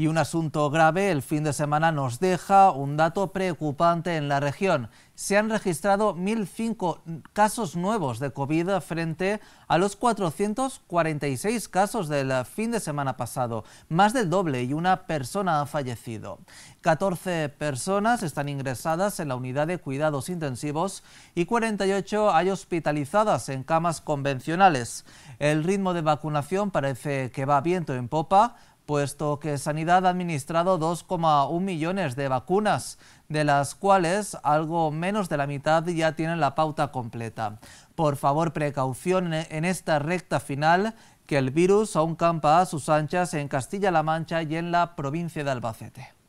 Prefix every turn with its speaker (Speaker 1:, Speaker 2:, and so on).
Speaker 1: Y un asunto grave, el fin de semana nos deja un dato preocupante en la región. Se han registrado 1.005 casos nuevos de COVID frente a los 446 casos del fin de semana pasado, más del doble y una persona ha fallecido. 14 personas están ingresadas en la unidad de cuidados intensivos y 48 hay hospitalizadas en camas convencionales. El ritmo de vacunación parece que va viento en popa, puesto que Sanidad ha administrado 2,1 millones de vacunas, de las cuales algo menos de la mitad ya tienen la pauta completa. Por favor, precaución en esta recta final, que el virus aún campa a sus anchas en Castilla-La Mancha y en la provincia de Albacete.